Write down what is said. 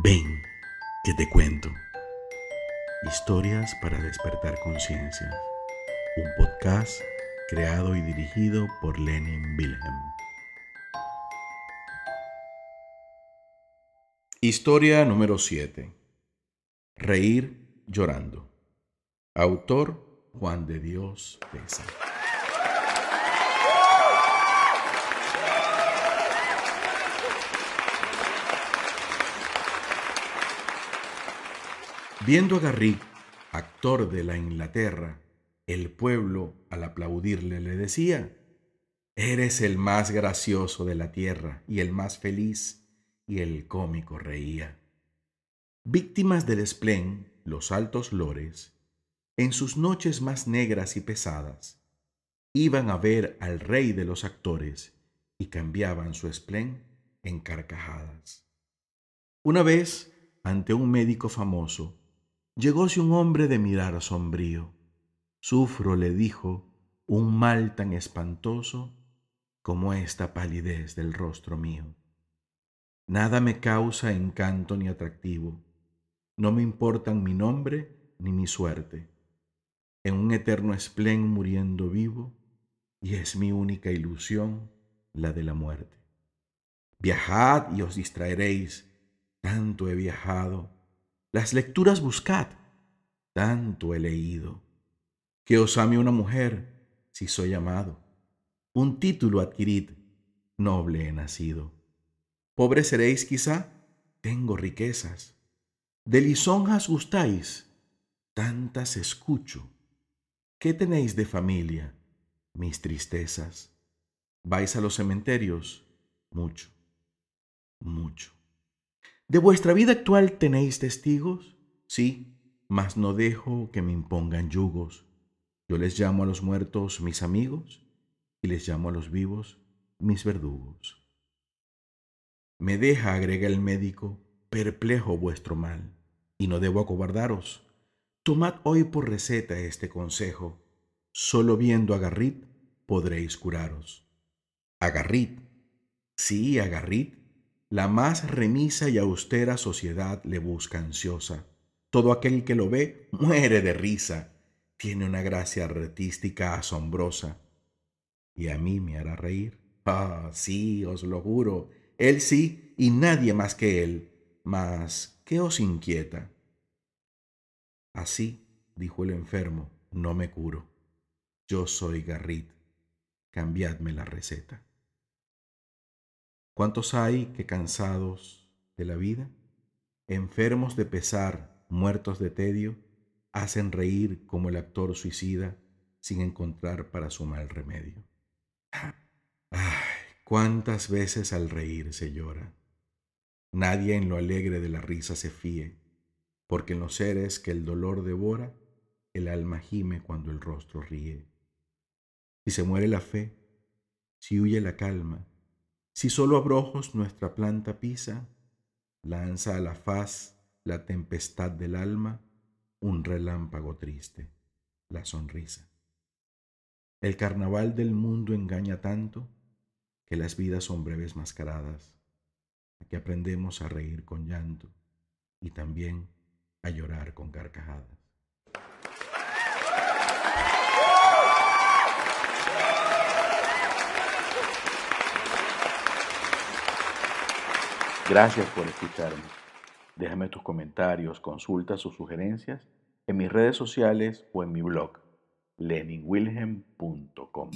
Ven, que te cuento. Historias para despertar conciencia Un podcast creado y dirigido por Lenin Wilhelm. Historia número 7. Reír llorando. Autor Juan de Dios Pesa. Viendo a Garrick, actor de la Inglaterra, el pueblo, al aplaudirle, le decía, Eres el más gracioso de la tierra y el más feliz, y el cómico reía. Víctimas del esplén, los altos lores, en sus noches más negras y pesadas, iban a ver al rey de los actores y cambiaban su esplén en carcajadas. Una vez, ante un médico famoso, Llegóse un hombre de mirar sombrío. Sufro, le dijo, un mal tan espantoso como esta palidez del rostro mío. Nada me causa encanto ni atractivo. No me importan mi nombre ni mi suerte. En un eterno esplén muriendo vivo, y es mi única ilusión la de la muerte. Viajad y os distraeréis. Tanto he viajado las lecturas buscad, tanto he leído. Que os ame una mujer, si soy amado. Un título adquirid, noble he nacido. Pobre seréis quizá, tengo riquezas. De lisonjas gustáis, tantas escucho. ¿Qué tenéis de familia? Mis tristezas. ¿Vais a los cementerios? Mucho, mucho. ¿De vuestra vida actual tenéis testigos? Sí, mas no dejo que me impongan yugos. Yo les llamo a los muertos mis amigos y les llamo a los vivos mis verdugos. Me deja, agrega el médico, perplejo vuestro mal, y no debo acobardaros. Tomad hoy por receta este consejo. Solo viendo a Garrit podréis curaros. ¿A Garrit? Sí, a la más remisa y austera sociedad le busca ansiosa. Todo aquel que lo ve muere de risa. Tiene una gracia artística asombrosa. Y a mí me hará reír. Ah, sí, os lo juro. Él sí, y nadie más que él. Mas, ¿qué os inquieta? Así, dijo el enfermo, no me curo. Yo soy Garrit. Cambiadme la receta. ¿Cuántos hay que cansados de la vida, enfermos de pesar, muertos de tedio, hacen reír como el actor suicida sin encontrar para su mal remedio? ¡Ay! ¿Cuántas veces al reír se llora? Nadie en lo alegre de la risa se fíe, porque en los seres que el dolor devora, el alma gime cuando el rostro ríe. Si se muere la fe, si huye la calma, si solo abrojos nuestra planta pisa, lanza a la faz la tempestad del alma, un relámpago triste, la sonrisa. El carnaval del mundo engaña tanto que las vidas son breves mascaradas, a que aprendemos a reír con llanto y también a llorar con carcajadas. Gracias por escucharme. Déjame tus comentarios, consultas o sugerencias en mis redes sociales o en mi blog leninwilhelm.com.